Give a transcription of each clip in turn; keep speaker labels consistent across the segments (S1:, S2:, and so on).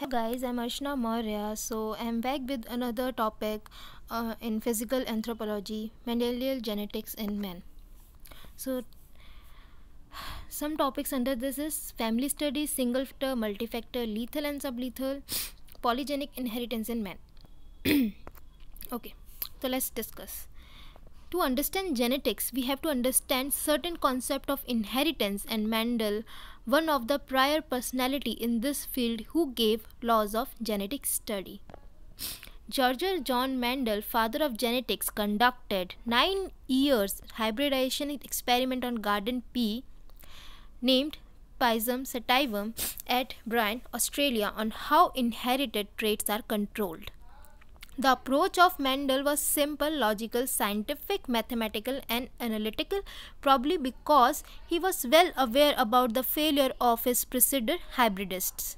S1: Hey guys, I'm Arshna Maurya. So I'm back with another topic uh, in physical anthropology, Mendelian genetics in men. So some topics under this is family studies, single factor, multifactor, lethal and sublethal, polygenic inheritance in men. okay, so let's discuss to understand genetics, we have to understand certain concept of inheritance and Mendel, one of the prior personality in this field who gave laws of genetic study. George John Mendel, father of genetics, conducted 9 years hybridization experiment on garden pea named Pisum sativum at Bryan, Australia on how inherited traits are controlled. The approach of Mendel was simple, logical, scientific, mathematical and analytical probably because he was well aware about the failure of his preceder hybridists.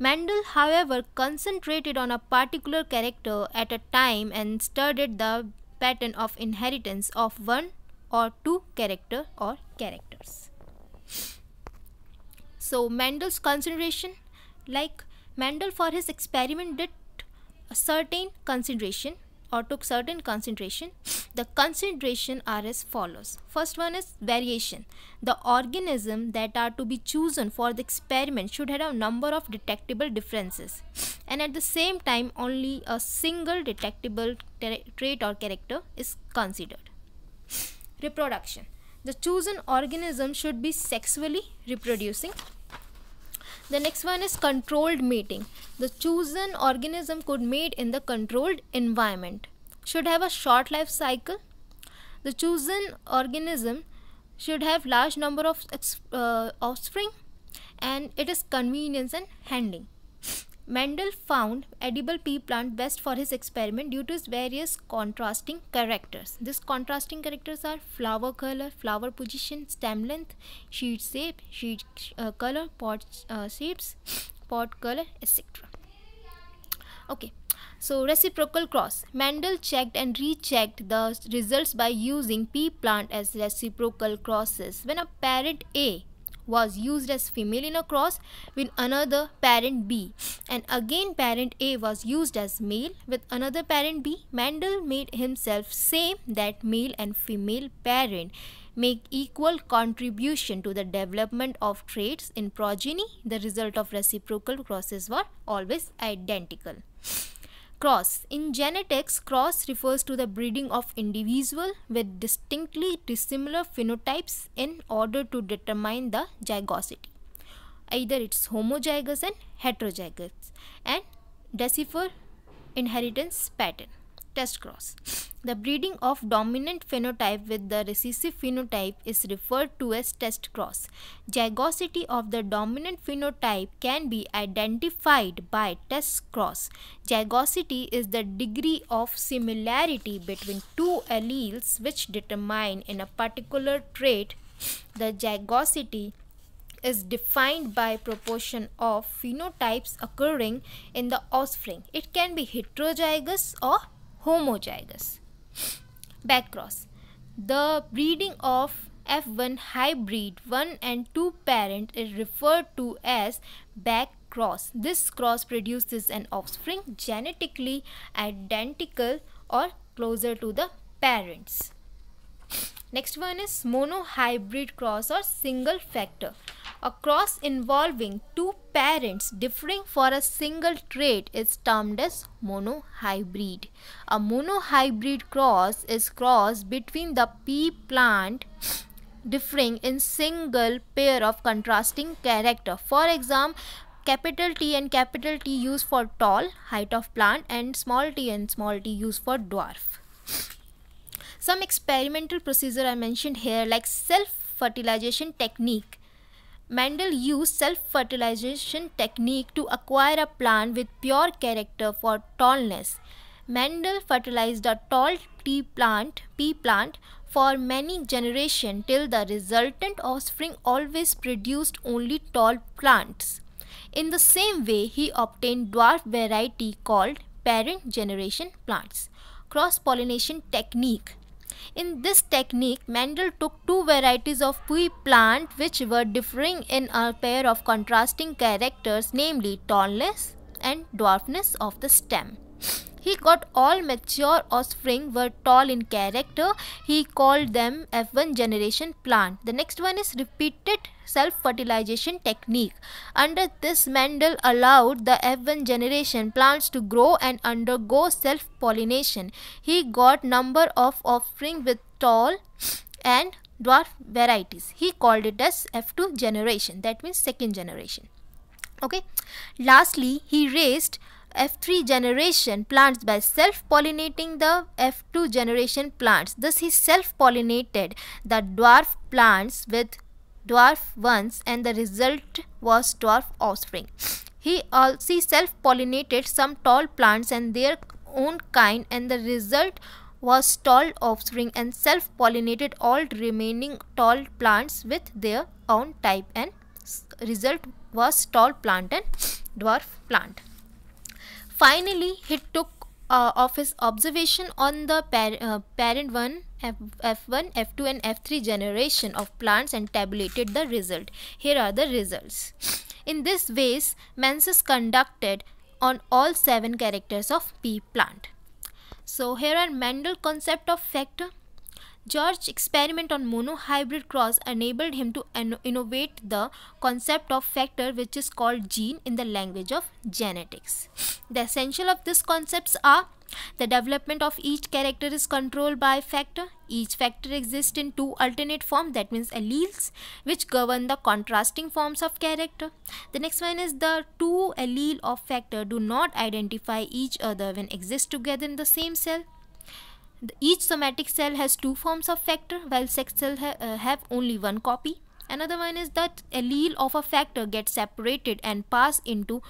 S1: Mendel, however, concentrated on a particular character at a time and studied the pattern of inheritance of one or two character or characters. So Mendel's concentration like Mendel for his experiment did a certain consideration or took certain consideration the consideration are as follows first one is variation the organism that are to be chosen for the experiment should have a number of detectable differences and at the same time only a single detectable trait or character is considered reproduction the chosen organism should be sexually reproducing the next one is controlled mating. The chosen organism could mate in the controlled environment. Should have a short life cycle. The chosen organism should have large number of uh, offspring and it is convenience and handling. Mendel found edible pea plant best for his experiment due to its various contrasting characters. These contrasting characters are flower color, flower position, stem length, sheet shape, sheet uh, color, pot uh, shapes, pot color, etc. Okay, so reciprocal cross. Mendel checked and rechecked the results by using pea plant as reciprocal crosses. When a parent A was used as female in a cross with another parent B and again parent A was used as male with another parent B. Mandel made himself say that male and female parent make equal contribution to the development of traits in progeny. The result of reciprocal crosses were always identical. Cross. In genetics, cross refers to the breeding of individuals with distinctly dissimilar phenotypes in order to determine the zygosity. Either it's homozygous and heterozygous and decipher inheritance pattern test cross. The breeding of dominant phenotype with the recessive phenotype is referred to as test cross. Zygosity of the dominant phenotype can be identified by test cross. Zygosity is the degree of similarity between two alleles which determine in a particular trait the zygosity is defined by proportion of phenotypes occurring in the offspring. It can be heterozygous or homozygous. Backcross. The breeding of F1 hybrid 1 and 2 parent is referred to as backcross. This cross produces an offspring genetically identical or closer to the parents. Next one is mono hybrid cross or single factor. A cross involving two parents differing for a single trait is termed as monohybrid. A monohybrid cross is cross between the pea plant differing in single pair of contrasting character. For example, capital T and capital T used for tall height of plant and small t and small t used for dwarf. Some experimental procedure I mentioned here like self fertilization technique Mendel used self-fertilization technique to acquire a plant with pure character for tallness. Mendel fertilized a tall tea plant, pea plant for many generations till the resultant offspring always produced only tall plants. In the same way, he obtained dwarf variety called parent generation plants. Cross-pollination technique in this technique, Mendel took two varieties of pea plant which were differing in a pair of contrasting characters namely tallness and dwarfness of the stem. He got all mature offspring were tall in character. He called them F1 generation plant. The next one is repeated self-fertilization technique. Under this, Mendel allowed the F1 generation plants to grow and undergo self-pollination. He got number of offspring with tall and dwarf varieties. He called it as F2 generation. That means second generation. Okay. Lastly, he raised F3 generation plants by self-pollinating the F2 generation plants. Thus he self-pollinated the dwarf plants with dwarf ones and the result was dwarf offspring. He also self-pollinated some tall plants and their own kind and the result was tall offspring and self-pollinated all remaining tall plants with their own type and result was tall plant and dwarf plant. Finally, he took uh, of his observation on the par uh, parent 1, F F1, F2 and F3 generation of plants and tabulated the result. Here are the results. In this ways, Menses conducted on all seven characters of pea plant. So here are Mendel concept of factor George's experiment on monohybrid cross enabled him to innovate the concept of factor which is called gene in the language of genetics. The essential of these concepts are the development of each character is controlled by factor. Each factor exists in two alternate forms, that means alleles, which govern the contrasting forms of character. The next one is the two allele of factor do not identify each other when exist together in the same cell each somatic cell has two forms of factor while sex cell ha uh, have only one copy. Another one is that allele of a factor gets separated and pass into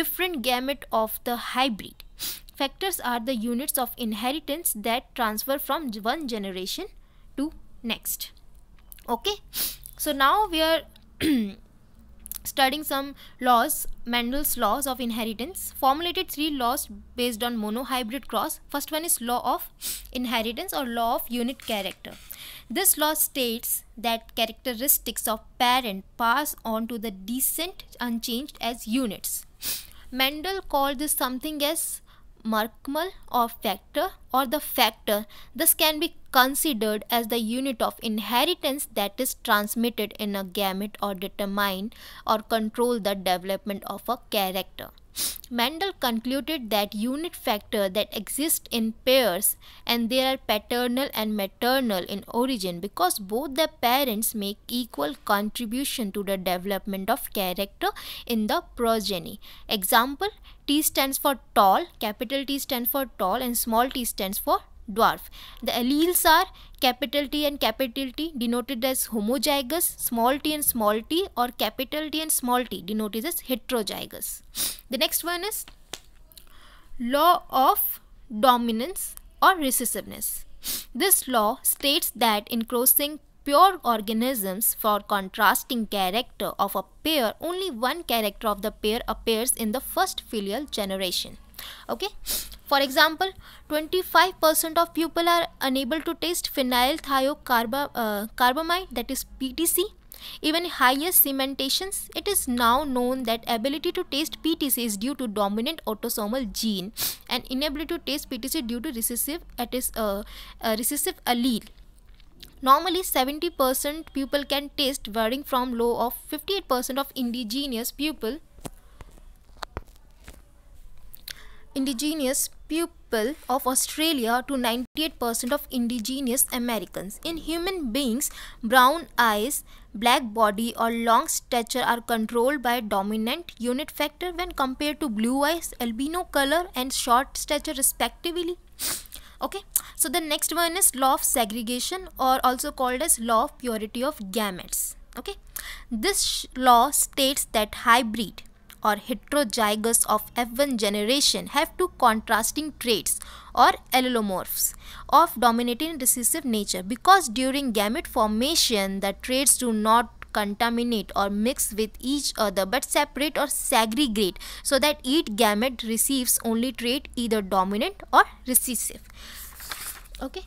S1: different gamete of the hybrid. Factors are the units of inheritance that transfer from one generation to next. Okay, so now we are studying some laws, Mendel's laws of inheritance, formulated three laws based on monohybrid cross. First one is law of inheritance or law of unit character. This law states that characteristics of parent pass on to the descent unchanged as units. Mendel called this something as Markmal or factor or the factor this can be considered as the unit of inheritance that is transmitted in a gamete or determine or control the development of a character Mendel concluded that unit factors that exist in pairs and they are paternal and maternal in origin because both the parents make equal contribution to the development of character in the progeny. Example, T stands for tall, capital T stands for tall and small t stands for dwarf. The alleles are capital T and capital T denoted as homozygous, small t and small t or capital T and small t denoted as heterozygous. The next one is law of dominance or recessiveness. This law states that in crossing pure organisms for contrasting character of a pair, only one character of the pair appears in the first filial generation. Okay, for example, 25% of people are unable to taste phenylthiocarbamide uh, that is PTC. Even higher cementations, it is now known that ability to taste PTC is due to dominant autosomal gene and inability to taste PTC due to recessive, it is, uh, uh, recessive allele. Normally, 70% people can taste varying from low of 58% of indigenous people indigenous people of Australia to 98% of indigenous Americans. In human beings, brown eyes, black body or long stature are controlled by dominant unit factor when compared to blue eyes, albino color and short stature respectively. okay so the next one is law of segregation or also called as law of purity of gametes okay this law states that hybrid or heterozygous of F1 generation have two contrasting traits or allelomorphs of dominating recessive nature because during gamete formation the traits do not contaminate or mix with each other but separate or segregate so that each gamete receives only trait either dominant or recessive okay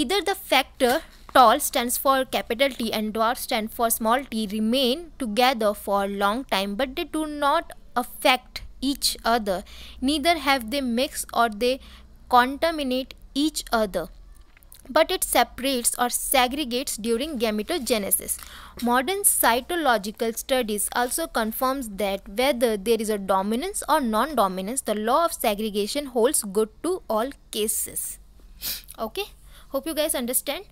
S1: either the factor tall stands for capital T and dwarf stand for small t remain together for a long time but they do not affect each other neither have they mix or they contaminate each other but it separates or segregates during gametogenesis. Modern cytological studies also confirms that whether there is a dominance or non-dominance, the law of segregation holds good to all cases. Okay, hope you guys understand.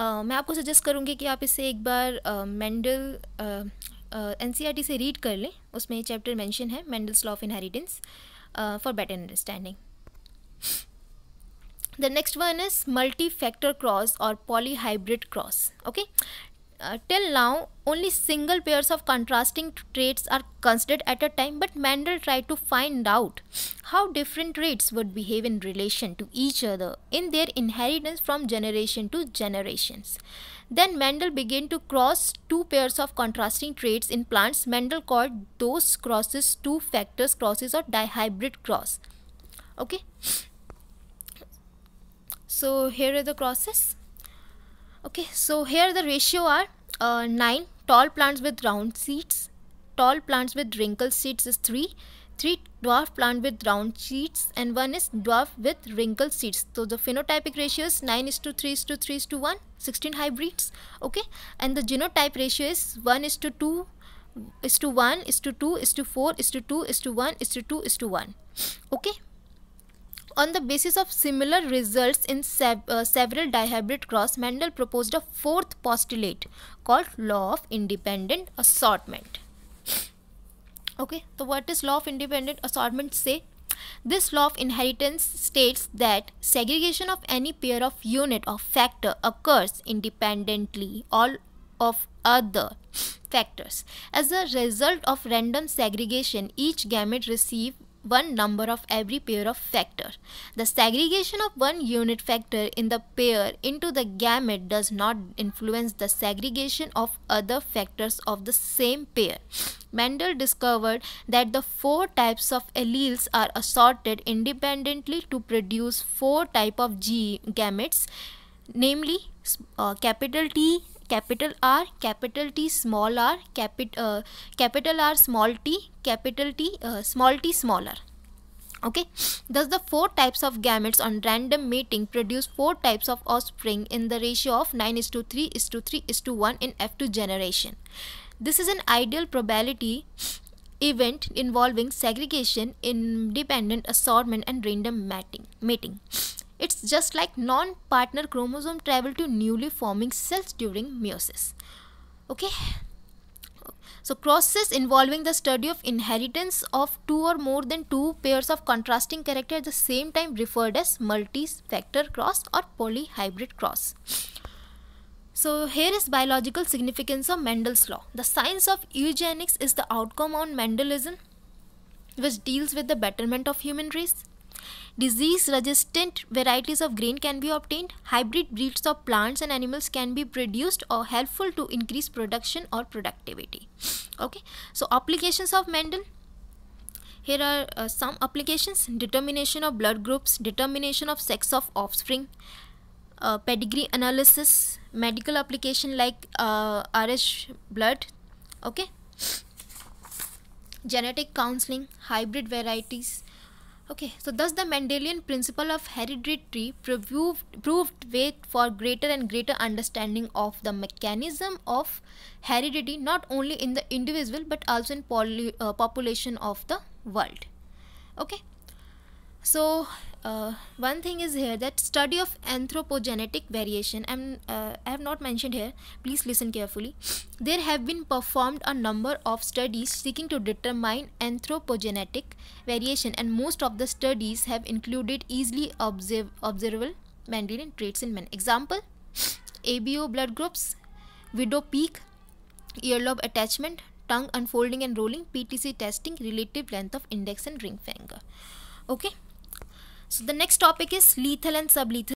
S1: मैं आपको suggest करूँगी कि आप इसे एक बार Mendel एन e से रीड कर लें उसमें चैप्टर मेंशन है Mendel's law of inheritance for better understanding next one is multi factor cross और polyhybrid cross okay uh, till now only single pairs of contrasting traits are considered at a time but Mendel tried to find out how different traits would behave in relation to each other in their inheritance from generation to generations. Then Mendel began to cross two pairs of contrasting traits in plants. Mendel called those crosses two factors crosses or dihybrid cross. Okay. So here are the crosses okay so here the ratio are uh, 9 tall plants with round seeds tall plants with wrinkled seeds is 3 3 dwarf plant with round seeds and one is dwarf with wrinkled seeds so the phenotypic ratio is 9 is to 3 is to 3 is to 1 16 hybrids okay and the genotype ratio is 1 is to 2 is to 1 is to 2 is to 4 is to 2 is to 1 is to 2 is to 1 okay on the basis of similar results in sev uh, several dihybrid cross, Mendel proposed a fourth postulate called law of independent assortment. Okay, so what does law of independent assortment say? This law of inheritance states that segregation of any pair of unit or factor occurs independently all of other factors. As a result of random segregation, each gamete receives one number of every pair of factor. The segregation of one unit factor in the pair into the gamete does not influence the segregation of other factors of the same pair. Mendel discovered that the four types of alleles are assorted independently to produce four type of G gametes namely uh, capital T, capital R, capital T, small r, capit, uh, capital R, small t, capital T, uh, small t, smaller. Okay, thus the four types of gametes on random mating produce four types of offspring in the ratio of 9 is to 3 is to 3 is to 1 in F2 generation. This is an ideal probability event involving segregation, independent assortment and random mating. mating. It's just like non-partner chromosome travel to newly forming cells during meiosis. Okay. So crosses involving the study of inheritance of two or more than two pairs of contrasting character at the same time referred as multi-factor cross or polyhybrid cross. So here is biological significance of Mendel's law. The science of eugenics is the outcome on Mendelism which deals with the betterment of human race. Disease resistant varieties of grain can be obtained. Hybrid breeds of plants and animals can be produced or helpful to increase production or productivity. Okay, so applications of Mendel here are uh, some applications determination of blood groups determination of sex of offspring uh, pedigree analysis medical application like uh, rh blood okay genetic counseling hybrid varieties Okay, so does the Mendelian principle of heredity proved, proved way for greater and greater understanding of the mechanism of heredity not only in the individual but also in poly, uh, population of the world. Okay, so uh, one thing is here that study of anthropogenetic variation and uh, i have not mentioned here please listen carefully there have been performed a number of studies seeking to determine anthropogenetic variation and most of the studies have included easily observ observable Mendelian traits in men example abo blood groups widow peak earlobe attachment tongue unfolding and rolling ptc testing relative length of index and ring finger okay so the next topic is lethal and sublethal.